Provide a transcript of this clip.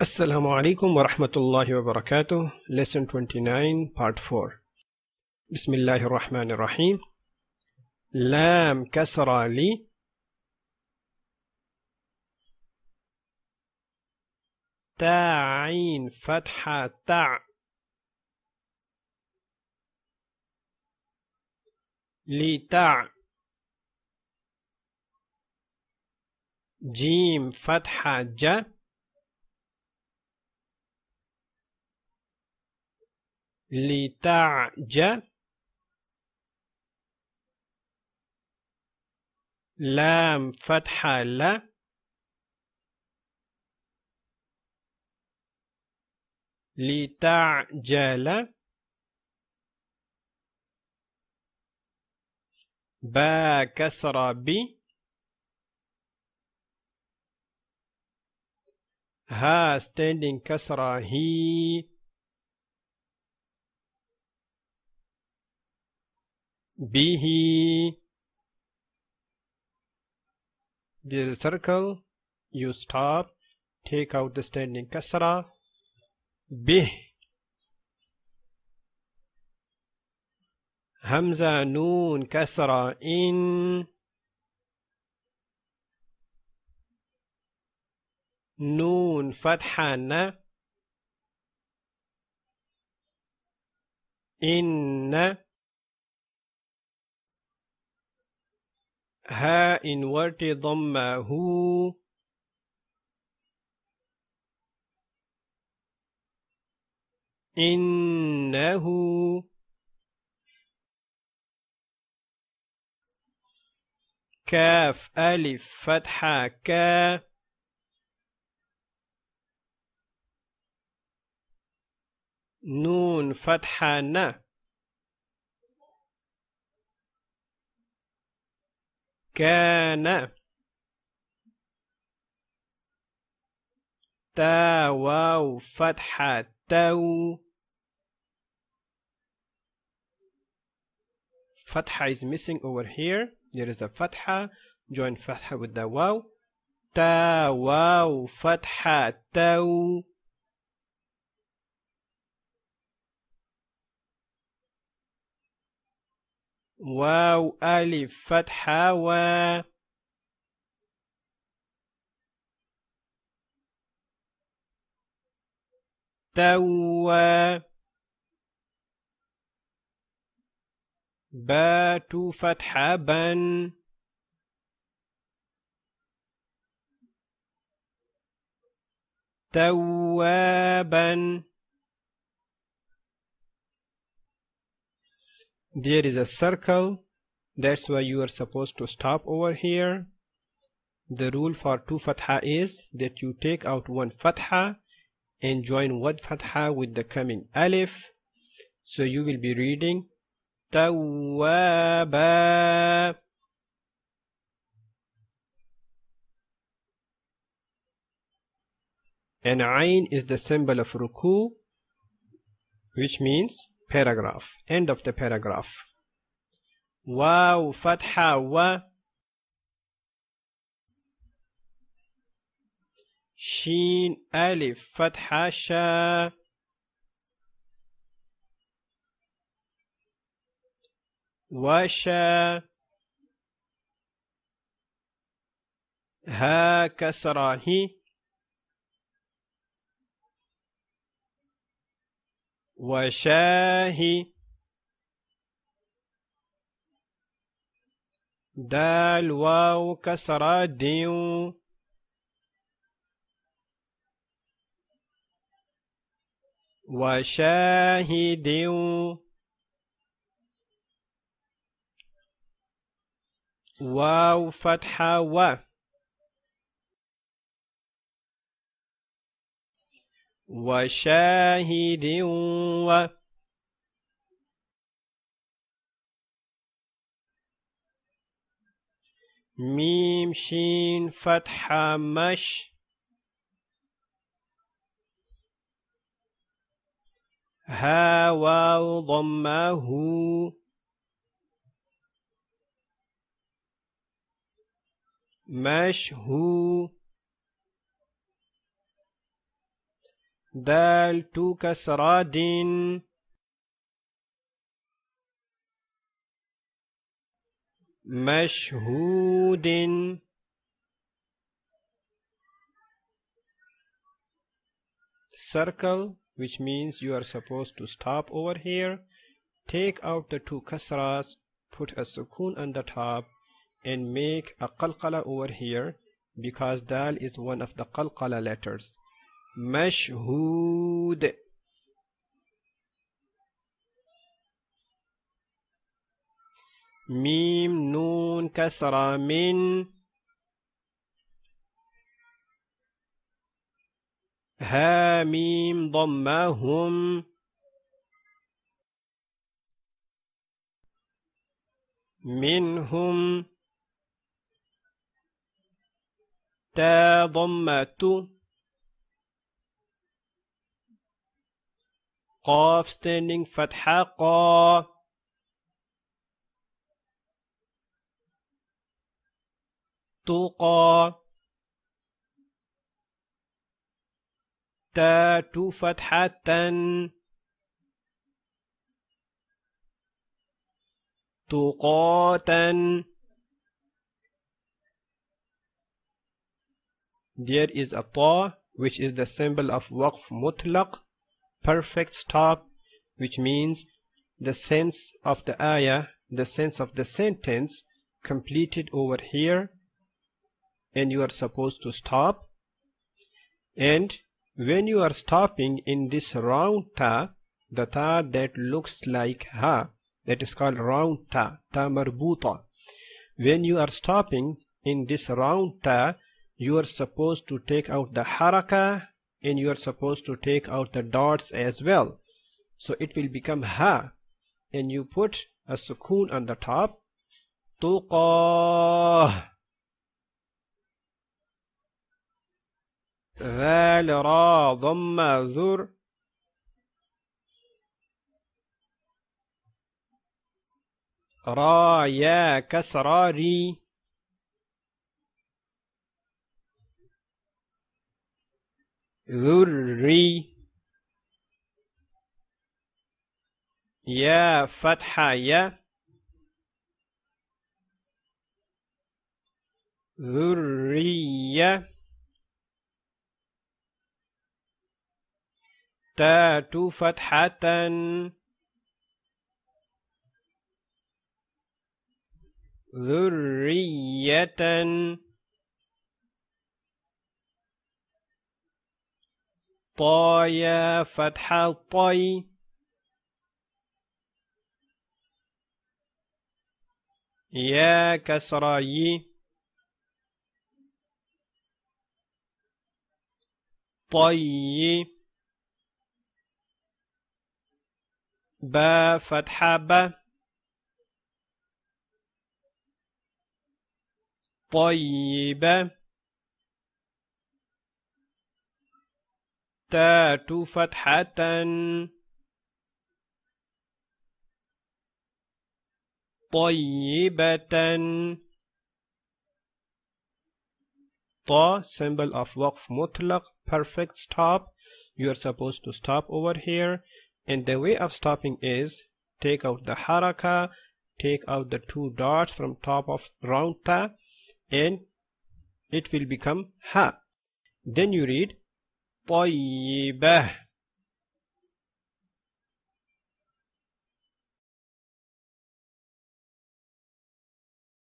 السلام عليكم ورحمة الله وبركاته Lesson 29 Part 4 بسم الله الرحمن الرحيم لام كسرى لي تا عين فتحة تاع لي تاع جيم فتحة جا لتعجل لام فتحة لا لتعجل با كسر ب ها standing كسرة هي به there's a circle you stop take out the standing kasra bih hamza noon kasra in noon fatḥana in. inna ها invert ضمة هو إنه كاف ألف فتحة كا نون فتحة نه كان تا واو فتحة تو fatha is missing over here there is a fatha join fatha with the واو ta واو fatha tau واو ألف فتحة و توا بات فتحة بن توابا there is a circle that's why you are supposed to stop over here the rule for two fatha is that you take out one fatha and join one fatha with the coming alif so you will be reading tawaba and ayn is the symbol of ruku which means paragraph end of the paragraph واو فتحة و شين ألف فتحة شا وشا ها كسرة هي وشاه دال واو كسرة ديو وشاهد واو فتحة و وشاهد و ميم شين فتحة مش ها واو ضمه مشهو دال تو كسرى دين مشهود circle which means you are supposed to stop over here take out the two kasras put a sukun on the top and make a qalqala over here because dal is one of the qalqala letters مشهود ميم نون كسرة من ها ميم ضمهم منهم تا ضمة Qaf standing Fatha Qa. Tuqa. Ta tu Fatha Tuqatan. There is a ta which is the symbol of waqf mutlaq perfect stop, which means the sense of the ayah, the sense of the sentence completed over here and you are supposed to stop and when you are stopping in this round ta the ta that looks like ha that is called round ta ta marbuta when you are stopping in this round ta you are supposed to take out the haraka and you are supposed to take out the dots as well so it will become ha and you put a sukoon on the top tuqah ذال را ضم ذر را يا ري ذري يا فتحة يا ذرية تات فتحة ذرية طايا فتح الطي يا كسرى ي طي با فتح ب طيبه التاء فتحة طيبة ta symbol of waqf mutlak perfect stop you are supposed to stop over here and the way of stopping is take out the haraka take out the two dots from top of round ta and it will become ha then you read طيبة